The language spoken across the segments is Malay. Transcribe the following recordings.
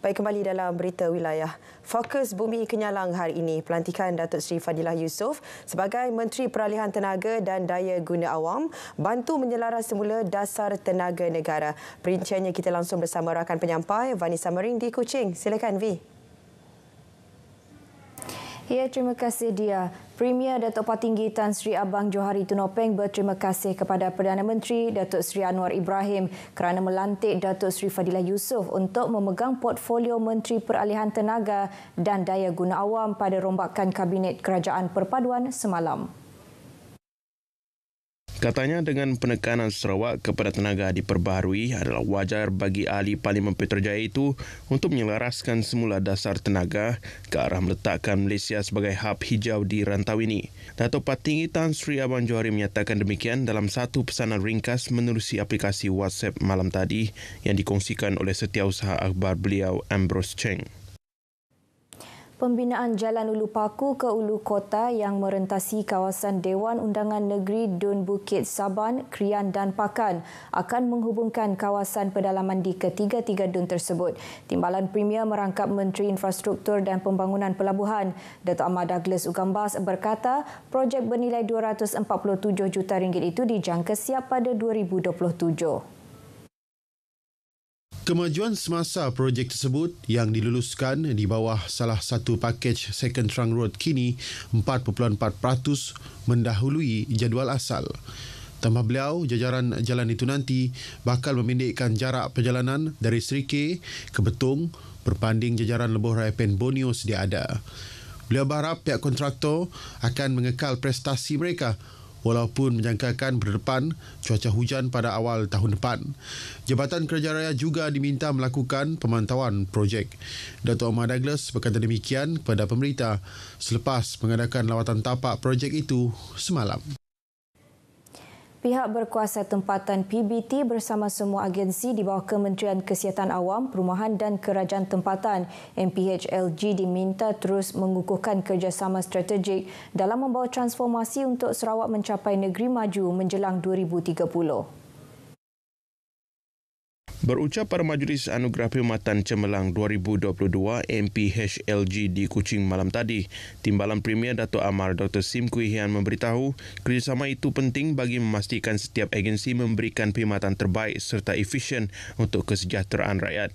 Baik kembali dalam berita wilayah. Fokus Bumi Kenyalang hari ini pelantikan Datuk Seri Fadilah Yusof sebagai Menteri Peralihan Tenaga dan Daya Guna Awam bantu menyelaraskan semula dasar tenaga negara. Perinciannya kita langsung bersama rakan penyampai Vani Mering di Kuching. Silakan V. Ya, terima kasih dia. Premier Datuk Patinggi Tan Sri Abang Johari Tunopeng berterima kasih kepada Perdana Menteri Datuk Sri Anwar Ibrahim kerana melantik Datuk Sri Fadilah Yusof untuk memegang portfolio Menteri Peralihan Tenaga dan Daya Guna Awam pada rombakan Kabinet Kerajaan Perpaduan semalam. Katanya dengan penekanan Sarawak kepada tenaga diperbaharui adalah wajar bagi ahli Parlimen Petrojaya itu untuk menyelaraskan semula dasar tenaga ke arah meletakkan Malaysia sebagai hub hijau di rantau ini. Datuk Patinggi Tan Sri Abang Johari menyatakan demikian dalam satu pesanan ringkas menerusi aplikasi WhatsApp malam tadi yang dikongsikan oleh setiausaha akhbar beliau Ambrose Cheng. Pembinaan Jalan Ulu Paku ke Ulu Kota yang merentasi kawasan Dewan Undangan Negeri Dun Bukit Saban, Krian dan Pakan akan menghubungkan kawasan pedalaman di ketiga-tiga dun tersebut. Timbalan Premier merangkap Menteri Infrastruktur dan Pembangunan Pelabuhan, Datuk Ahmad Douglas Ugambas berkata projek bernilai 247 juta ringgit itu dijangka siap pada 2027. Kemajuan semasa projek tersebut yang diluluskan di bawah salah satu pakej Second Trunk Road kini 4.4% mendahului jadual asal. Tambah beliau, jajaran jalan itu nanti bakal memindikkan jarak perjalanan dari Serike ke Betung berbanding jajaran lebuh raya Penbonio sedia ada. Beliau berharap pihak kontraktor akan mengekal prestasi mereka walaupun menjangkakan berdepan cuaca hujan pada awal tahun depan. Jabatan Kerajaan Raya juga diminta melakukan pemantauan projek. Datuk Omar Douglas berkata demikian kepada pemerintah selepas mengadakan lawatan tapak projek itu semalam. Pihak berkuasa tempatan PBT bersama semua agensi di bawah Kementerian Kesihatan Awam, Perumahan dan Kerajaan Tempatan MPHLG diminta terus mengukuhkan kerjasama strategik dalam membawa transformasi untuk Sarawak mencapai negeri maju menjelang 2030. Berucap pada Majlis Anugerah Perkhidmatan Cemerlang 2022 MPHLG di Kuching malam tadi, Timbalan Premier Datuk Amar Dr. Sim Kui Hian memberitahu kerjasama itu penting bagi memastikan setiap agensi memberikan perkhidmatan terbaik serta efisien untuk kesejahteraan rakyat.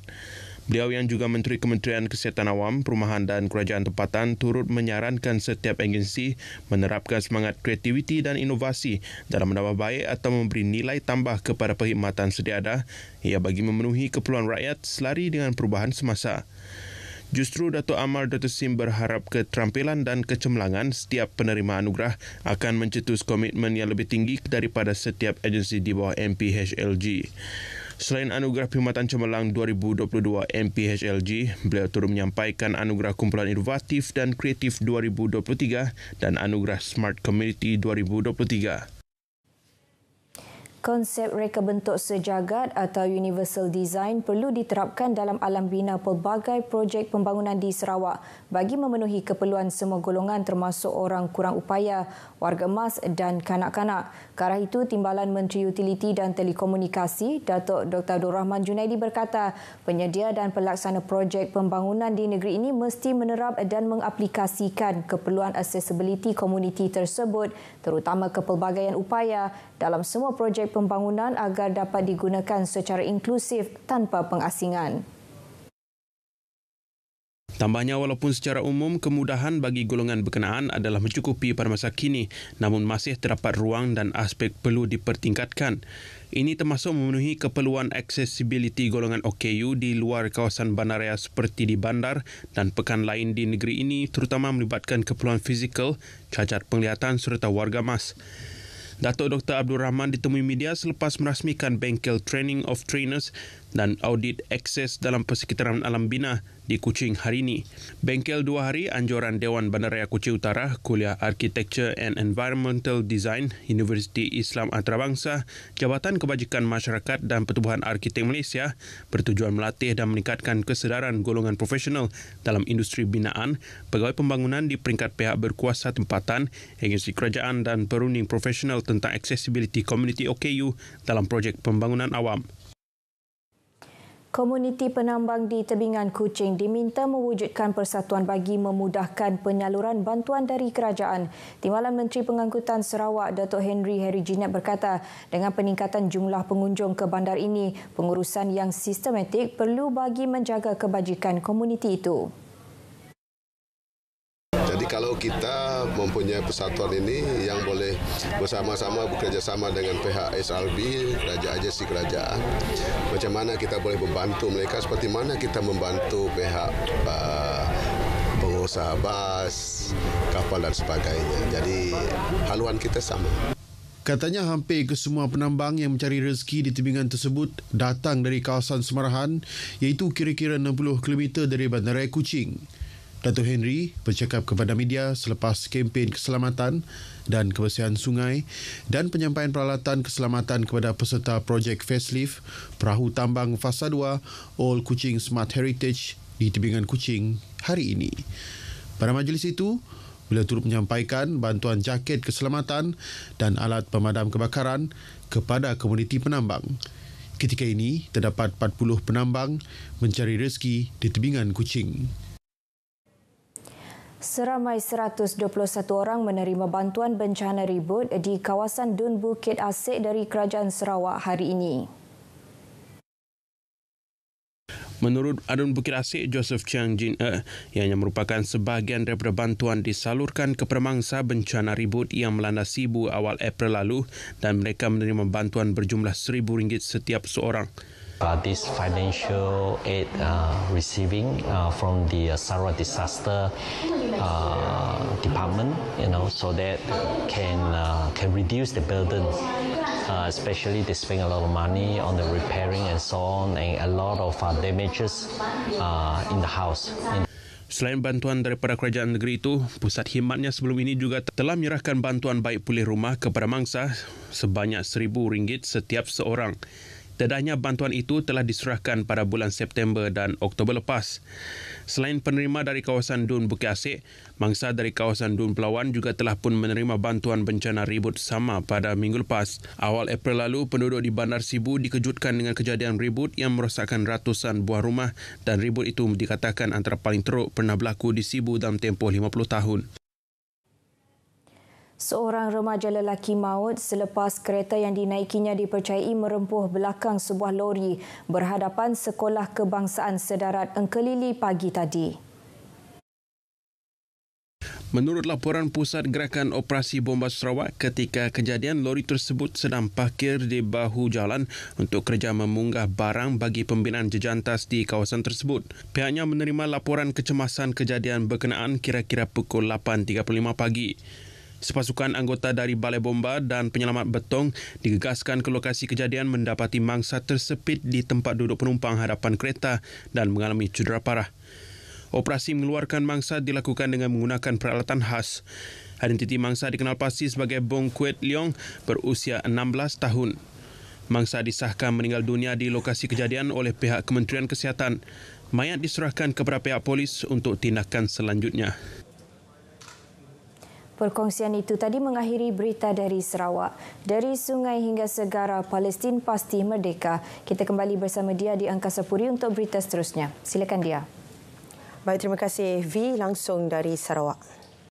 Beliau yang juga Menteri Kementerian Kesihatan Awam, Perumahan dan Kerajaan Tempatan turut menyarankan setiap agensi menerapkan semangat kreativiti dan inovasi dalam menambah baik atau memberi nilai tambah kepada perkhidmatan sedia ada ia bagi memenuhi keperluan rakyat selari dengan perubahan semasa. Justru Datuk Amar Datuk Sim berharap keterampilan dan kecemerlangan setiap penerima anugerah akan mencetus komitmen yang lebih tinggi daripada setiap agensi di bawah MPHLG. Selain anugerah Perkhidmatan Cemerlang 2022 MPHLG, beliau turut menyampaikan anugerah Kumpulan Inovatif dan Kreatif 2023 dan anugerah Smart Community 2023. Konsep reka bentuk sejagat atau universal design perlu diterapkan dalam alam bina pelbagai projek pembangunan di Sarawak bagi memenuhi keperluan semua golongan termasuk orang kurang upaya, warga emas dan kanak-kanak. Karena itu, Timbalan Menteri Utiliti dan Telekomunikasi, Datuk Dr. Dr. Rahman Junaidi berkata, penyedia dan pelaksana projek pembangunan di negeri ini mesti menerap dan mengaplikasikan keperluan accessibility komuniti tersebut terutama kepelbagaian upaya dalam semua projek pembangunan agar dapat digunakan secara inklusif tanpa pengasingan. Tambahnya walaupun secara umum kemudahan bagi golongan berkenaan adalah mencukupi pada masa kini namun masih terdapat ruang dan aspek perlu dipertingkatkan. Ini termasuk memenuhi keperluan aksesibiliti golongan OKU di luar kawasan bandaraya seperti di bandar dan pekan lain di negeri ini terutama melibatkan keperluan fizikal, cacat penglihatan serta warga mas. Datuk Dr. Abdul Rahman ditemui media selepas merasmikan bengkel Training of Trainers dan audit akses dalam persekitaran alam bina di Kuching hari ini. Bengkel dua hari anjuran Dewan Bandaraya Kuching Utara Kuliah Architecture and Environmental Design Universiti Islam Antarabangsa Jabatan Kebajikan Masyarakat dan Pertubuhan Arkitek Malaysia bertujuan melatih dan meningkatkan kesedaran golongan profesional dalam industri binaan, pegawai pembangunan di peringkat pihak berkuasa tempatan, agensi kerajaan dan perunding profesional tentang accessibility community OKU dalam projek pembangunan awam. Komuniti penambang di Tebingan Kuching diminta mewujudkan persatuan bagi memudahkan penyaluran bantuan dari kerajaan. Timbalan Menteri Pengangkutan Sarawak Dato' Henry Harry Jinat berkata, dengan peningkatan jumlah pengunjung ke bandar ini, pengurusan yang sistematik perlu bagi menjaga kebajikan komuniti itu. Jadi kalau kita mempunyai persatuan ini yang boleh bersama-sama bekerjasama dengan pihak SRB, Raja Agensi Kerajaan. Macam mana kita boleh membantu mereka seperti mana kita membantu pihak uh, pengusaha bas, kapal dan sebagainya. Jadi haluan kita sama. Katanya hampir ke semua penambang yang mencari rezeki di tebingan tersebut datang dari kawasan Semarahan iaitu kira-kira 60 km dari Bandar Kuching. Dato Henry bercakap kepada media selepas kempen keselamatan dan kebersihan sungai dan penyampaian peralatan keselamatan kepada peserta projek facelift perahu tambang fasa 2 Old Kuching Smart Heritage di Tebingan Kuching hari ini. Pada majlis itu, beliau turut menyampaikan bantuan jaket keselamatan dan alat pemadam kebakaran kepada komuniti penambang. Ketika ini, terdapat 40 penambang mencari rezeki di Tebingan Kuching. Seramai 121 orang menerima bantuan bencana ribut di kawasan Dun Bukit Asik dari Kerajaan Sarawak hari ini. Menurut Adun Bukit Asik Joseph Chiang Jin E, eh, yang merupakan sebahagian daripada bantuan disalurkan ke mangsa bencana ribut yang melanda Sibu awal April lalu dan mereka menerima bantuan berjumlah RM1,000 setiap seorang uh, this financial aid uh, receiving uh, from the uh, Sarawak disaster uh, department you know so that can uh, can reduce the burden uh, especially they spend a lot of money on the repairing and so on and a lot of uh, damages uh, in the house in Selain bantuan daripada kerajaan negeri itu, pusat khidmatnya sebelum ini juga telah menyerahkan bantuan baik pulih rumah kepada mangsa sebanyak RM1,000 setiap seorang Tidaknya bantuan itu telah diserahkan pada bulan September dan Oktober lepas. Selain penerima dari kawasan Dun Bukit Asik, mangsa dari kawasan Dun Pelawan juga telah pun menerima bantuan bencana ribut sama pada minggu lepas. Awal April lalu, penduduk di Bandar Sibu dikejutkan dengan kejadian ribut yang merosakkan ratusan buah rumah dan ribut itu dikatakan antara paling teruk pernah berlaku di Sibu dalam tempoh 50 tahun. Seorang remaja lelaki maut selepas kereta yang dinaikinya dipercayai merempuh belakang sebuah lori berhadapan Sekolah Kebangsaan Sedarat Engkelili pagi tadi. Menurut laporan Pusat Gerakan Operasi Bomba Sarawak, ketika kejadian lori tersebut sedang parkir di bahu jalan untuk kerja memunggah barang bagi pembinaan jejantas di kawasan tersebut. Pihaknya menerima laporan kecemasan kejadian berkenaan kira-kira pukul 8.35 pagi. Sepasukan anggota dari Balai Bomba dan Penyelamat Betong digegaskan ke lokasi kejadian mendapati mangsa tersepit di tempat duduk penumpang hadapan kereta dan mengalami cedera parah. Operasi mengeluarkan mangsa dilakukan dengan menggunakan peralatan khas. Identiti mangsa dikenal pasti sebagai Bong Kuet Leong berusia 16 tahun. Mangsa disahkan meninggal dunia di lokasi kejadian oleh pihak Kementerian Kesihatan. Mayat diserahkan kepada pihak polis untuk tindakan selanjutnya. Perkongsian itu tadi mengakhiri berita dari Sarawak. Dari sungai hingga segara, Palestin pasti merdeka. Kita kembali bersama dia di Angkasa Puri untuk berita seterusnya. Silakan dia. Baik, terima kasih V langsung dari Sarawak.